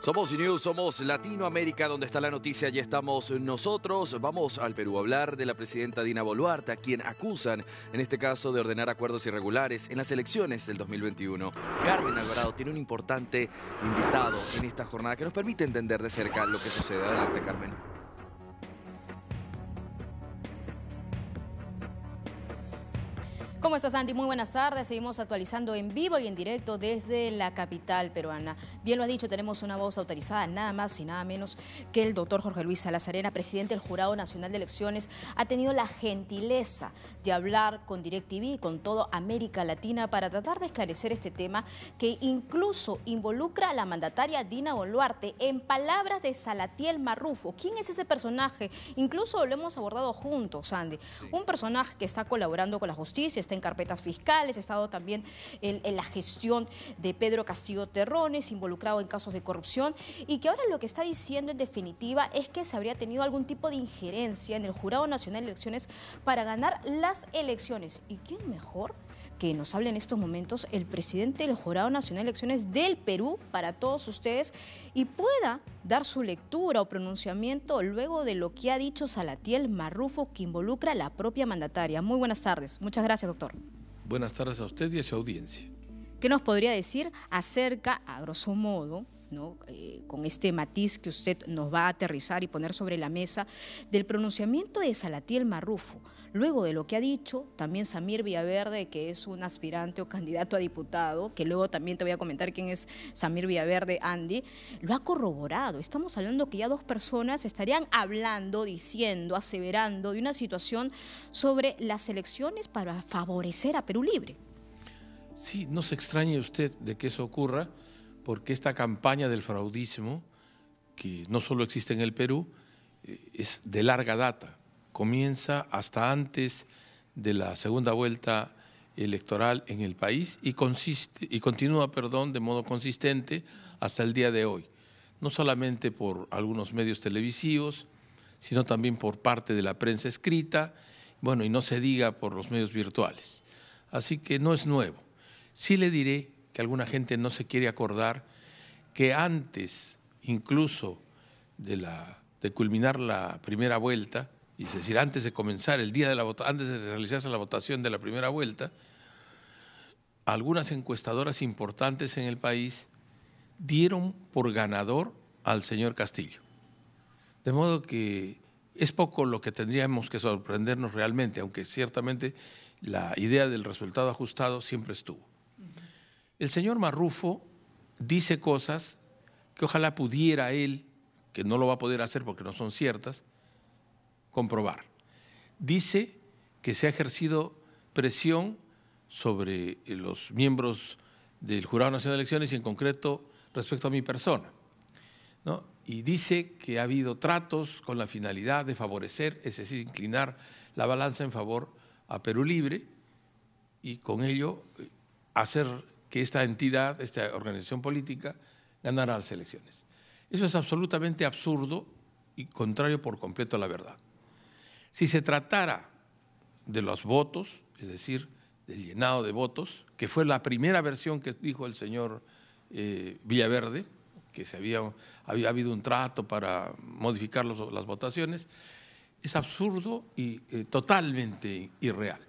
Somos News, somos Latinoamérica, donde está la noticia, ya estamos nosotros. Vamos al Perú a hablar de la presidenta Dina Boluarte, a quien acusan, en este caso, de ordenar acuerdos irregulares en las elecciones del 2021. Carmen Alvarado tiene un importante invitado en esta jornada que nos permite entender de cerca lo que sucede. Adelante, Carmen. ¿Cómo estás, Sandy? Muy buenas tardes. Seguimos actualizando en vivo y en directo desde la capital peruana. Bien lo ha dicho, tenemos una voz autorizada, nada más y nada menos que el doctor Jorge Luis Salazarena, presidente del Jurado Nacional de Elecciones, ha tenido la gentileza de hablar con DirecTV y con toda América Latina para tratar de esclarecer este tema que incluso involucra a la mandataria Dina Boluarte en palabras de Salatiel Marrufo. ¿Quién es ese personaje? Incluso lo hemos abordado juntos, Sandy. Un personaje que está colaborando con la justicia, en carpetas fiscales, ha estado también en, la gestión de Pedro Castillo Terrones, involucrado en casos de corrupción, y que ahora lo que está diciendo en definitiva es que se habría tenido algún tipo de injerencia en el Jurado Nacional de Elecciones para ganar las elecciones. ¿Y quién mejor? que nos hable en estos momentos el presidente del Jurado Nacional de Elecciones del Perú para todos ustedes y pueda dar su lectura o pronunciamiento luego de lo que ha dicho Salatiel Marrufo que involucra a la propia mandataria. Muy buenas tardes. Muchas gracias, doctor. Buenas tardes a usted y a su audiencia. ¿Qué nos podría decir acerca, a grosso modo, eh, con este matiz que usted nos va a aterrizar y poner sobre la mesa, del pronunciamiento de Salatiel Marrufo? Luego de lo que ha dicho, también Samir Villaverde, que es un aspirante o candidato a diputado, que luego también te voy a comentar quién es Samir Villaverde, Andy, lo ha corroborado. Estamos hablando que ya dos personas estarían hablando, diciendo, aseverando de una situación sobre las elecciones para favorecer a Perú Libre. Sí, no se extrañe usted de que eso ocurra, porque esta campaña del fraudismo, que no solo existe en el Perú, eh, es de larga data comienza hasta antes de la segunda vuelta electoral en el país y, consiste, y continúa perdón, de modo consistente hasta el día de hoy, no solamente por algunos medios televisivos, sino también por parte de la prensa escrita, bueno, y no se diga por los medios virtuales. Así que no es nuevo. Sí le diré que alguna gente no se quiere acordar que antes incluso de, la, de culminar la primera vuelta, y es decir, antes de comenzar el día de la antes de realizarse la votación de la primera vuelta, algunas encuestadoras importantes en el país dieron por ganador al señor Castillo. De modo que es poco lo que tendríamos que sorprendernos realmente, aunque ciertamente la idea del resultado ajustado siempre estuvo. El señor Marrufo dice cosas que ojalá pudiera él, que no lo va a poder hacer porque no son ciertas, comprobar. Dice que se ha ejercido presión sobre eh, los miembros del Jurado Nacional de Elecciones y en concreto respecto a mi persona. ¿no? Y dice que ha habido tratos con la finalidad de favorecer, es decir, inclinar la balanza en favor a Perú Libre y con ello eh, hacer que esta entidad, esta organización política, ganara las elecciones. Eso es absolutamente absurdo y contrario por completo a la verdad. Si se tratara de los votos, es decir, del llenado de votos, que fue la primera versión que dijo el señor eh, Villaverde, que se había, habido un trato para modificar las votaciones, es absurdo y eh, totalmente irreal,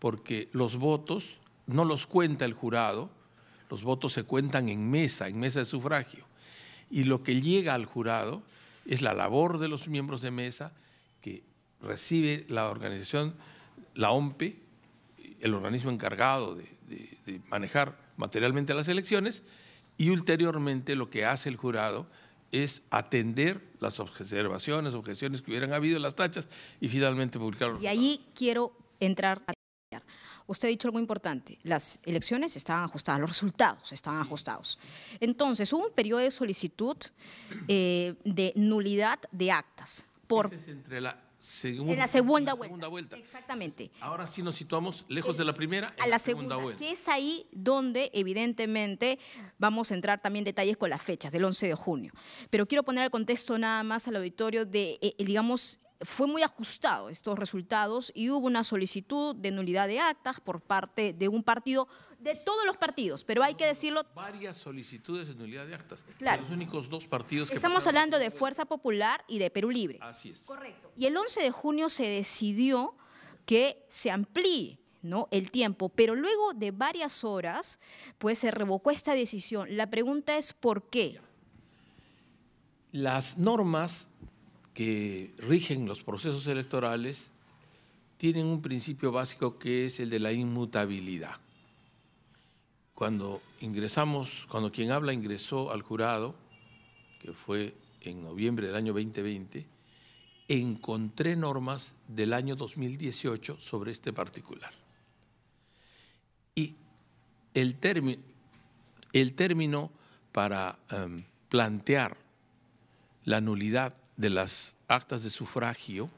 porque los votos no los cuenta el jurado, los votos se cuentan en mesa, en mesa de sufragio, y lo que llega al jurado es la labor de los miembros de mesa que recibe la organización, la OMPE, el organismo encargado de, manejar materialmente las elecciones, y ulteriormente lo que hace el jurado es atender las observaciones, objeciones que hubieran habido, en las tachas y finalmente publicar. Y ahí quiero entrar a Usted ha dicho algo importante, las elecciones estaban ajustadas, los resultados estaban ajustados. Entonces, hubo un periodo de solicitud eh, de nulidad de actas. Por... entre la en la segunda, vuelta. Exactamente. Ahora sí nos situamos lejos de la primera, a la, segunda, vuelta. Que es ahí donde, evidentemente, vamos a entrar también detalles con las fechas, del 11 de junio. Pero quiero poner al contexto nada más al auditorio de, eh, eh, digamos, fue muy ajustado estos resultados y hubo una solicitud de nulidad de actas por parte de un partido, de todos los partidos, pero hay que decirlo. Varias solicitudes de nulidad de actas. Claro. los únicos dos partidos que. Estamos hablando de Fuerza Popular y de Perú Libre. Así es. Correcto. Y el 11 de junio se decidió que se amplíe ¿no? el tiempo, pero luego de varias horas, pues se revocó esta decisión. La pregunta es: ¿por qué? Las normas que rigen los procesos electorales tienen un principio básico que es el de la inmutabilidad. Cuando ingresamos, cuando quien habla ingresó al jurado, que fue en noviembre del año 2020, encontré normas del año 2018 sobre este particular. Y el, término, el término para em, plantear la nulidad de las actas de sufragio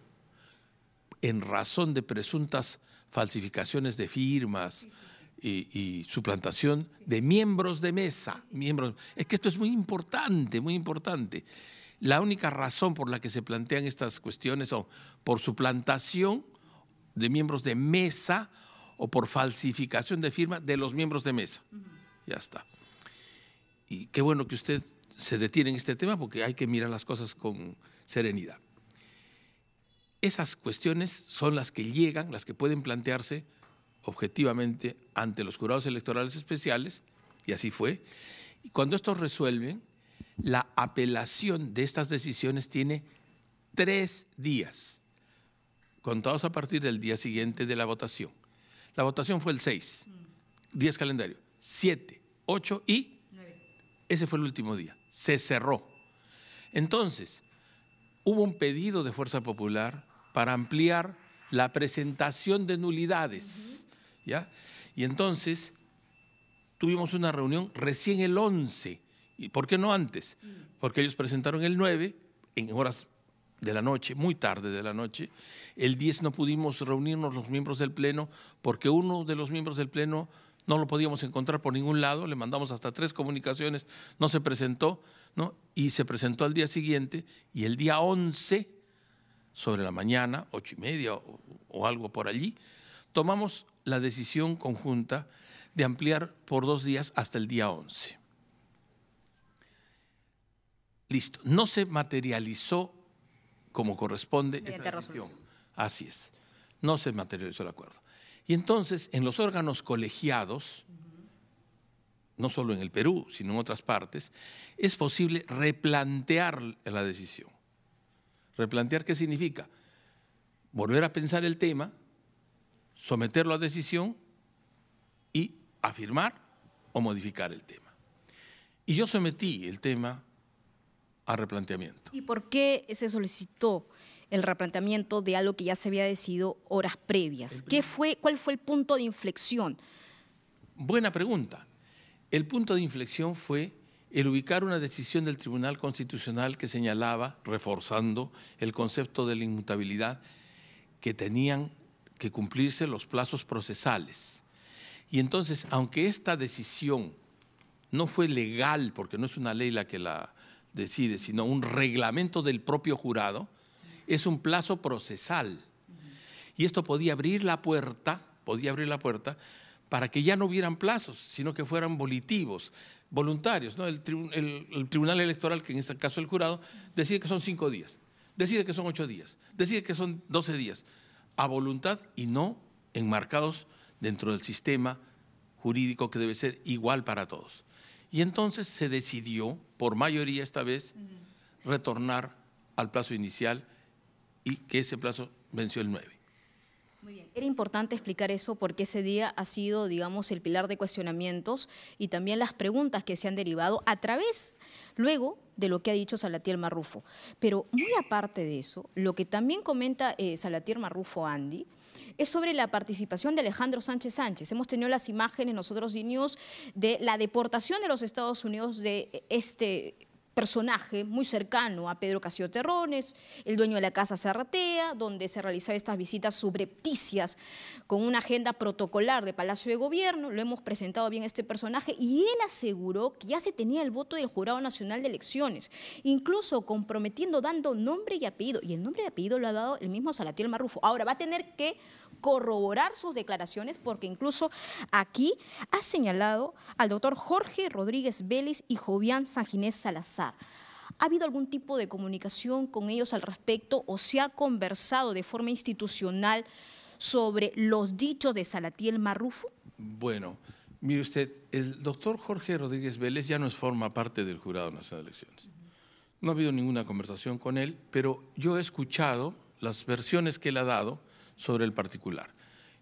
en razón de presuntas falsificaciones de firmas y, suplantación de miembros de mesa. Miembros. Es que esto es muy importante, muy importante. La única razón por la que se plantean estas cuestiones son por suplantación de miembros de mesa o por falsificación de firma de los miembros de mesa. Ya está. Y qué bueno que usted se detiene en este tema porque hay que mirar las cosas con serenidad. Esas cuestiones son las que llegan, las que pueden plantearse objetivamente ante los jurados electorales especiales, y así fue. Y cuando estos resuelven, la apelación de estas decisiones tiene tres días, contados a partir del día siguiente de la votación. La votación fue el 6, 10 calendario, 7, 8 y ese fue el último día. Se cerró. Entonces, hubo un pedido de Fuerza Popular para ampliar la presentación de nulidades. ¿ya? Y entonces tuvimos una reunión recién el 11. ¿Y por qué no antes? Porque ellos presentaron el 9 en horas de la noche, muy tarde de la noche. El 10 no pudimos reunirnos los miembros del Pleno porque uno de los miembros del Pleno no lo podíamos encontrar por ningún lado, le mandamos hasta tres comunicaciones, no se presentó, ¿no? Y se presentó al día siguiente y el día 11, sobre la mañana, ocho y media o, algo por allí, tomamos la decisión conjunta de ampliar por dos días hasta el día 11. Listo, no se materializó como corresponde. Esa Así es, no se materializó el acuerdo. Y entonces, en los órganos colegiados, no solo en el Perú, sino en otras partes, es posible replantear la decisión. ¿Replantear qué significa? Volver a pensar el tema, someterlo a decisión y afirmar o modificar el tema. Y yo sometí el tema a replanteamiento. ¿Y por qué se solicitó el replanteamiento de algo que ya se había decidido horas previas. ¿Qué fue, ¿Cuál fue el punto de inflexión? Buena pregunta. El punto de inflexión fue el ubicar una decisión del Tribunal Constitucional que señalaba, reforzando el concepto de la inmutabilidad, que tenían que cumplirse los plazos procesales. Y entonces, aunque esta decisión no fue legal, porque no es una ley la que la decide, sino un reglamento del propio jurado, es un plazo procesal. Y esto podía abrir la puerta, podía abrir la puerta para que ya no hubieran plazos, sino que fueran volitivos, voluntarios. ¿no? El, Tribunal Electoral, que en este caso el jurado, decide que son cinco días, decide que son ocho días, decide que son doce días, a voluntad y no enmarcados dentro del sistema jurídico que debe ser igual para todos. Y entonces se decidió, por mayoría esta vez, retornar al plazo inicial y que ese plazo venció el 9. Muy bien. Era importante explicar eso porque ese día ha sido, digamos, el pilar de cuestionamientos y también las preguntas que se han derivado a través, luego, de lo que ha dicho Salatier Marrufo. Pero muy aparte de eso, lo que también comenta eh, Salatier Marrufo Andy es sobre la participación de Alejandro Sánchez Sánchez. Hemos tenido las imágenes nosotros de News de la deportación de los Estados Unidos de este personaje muy cercano a Pedro Casio Terrones, el dueño de la casa Cerratea, donde se realizaban estas visitas subrepticias con una agenda protocolar de Palacio de Gobierno. Lo hemos presentado bien este personaje y él aseguró que ya se tenía el voto del Jurado Nacional de Elecciones, incluso comprometiendo, dando nombre y apellido. Y el nombre y apellido lo ha dado el mismo Salatiel Marrufo. Ahora va a tener que corroborar sus declaraciones, porque incluso aquí ha señalado al doctor Jorge Rodríguez Vélez y Jovián Sanginés Salazar. ¿Ha habido algún tipo de comunicación con ellos al respecto o se ha conversado de forma institucional sobre los dichos de Salatiel Marrufo? Bueno, mire usted, el doctor Jorge Rodríguez Vélez ya no forma parte del Jurado Nacional de Elecciones. No ha habido ninguna conversación con él, pero yo he escuchado las versiones que él ha dado sobre el particular.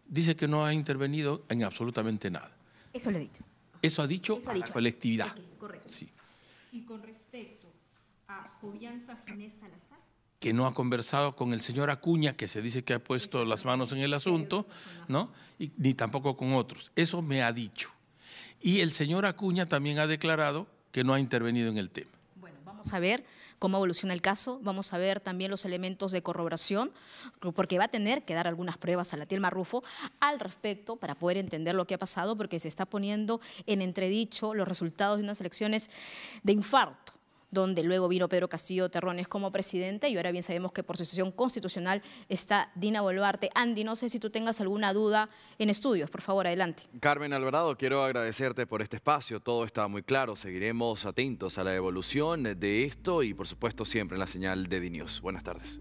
Dice que no ha intervenido en absolutamente nada. Eso le Eso ha dicho Eso ha dicho. la colectividad. correcto. Sí. Y con respecto a Jovianza Jiménez Salazar. Que no ha conversado con el señor Acuña, que se dice que ha puesto las manos en el asunto, ¿no? ni tampoco con otros. Eso me ha dicho. Y el señor Acuña también ha declarado que no ha intervenido en el tema. Bueno, vamos a ver cómo evoluciona el caso, vamos a ver también los elementos de corroboración, porque va a tener que dar algunas pruebas a la tierra Rufo al respecto para poder entender lo que ha pasado, porque se está poniendo en entredicho los resultados de unas elecciones de infarto donde luego vino Pedro Castillo Terrones como presidente y ahora bien sabemos que por sucesión constitucional está Dina Boluarte. Andy, no sé si tú tengas alguna duda en estudios, por favor, adelante. Carmen Alvarado, quiero agradecerte por este espacio, todo está muy claro, seguiremos atentos a la evolución de esto y por supuesto siempre en la señal de DNews. Buenas tardes.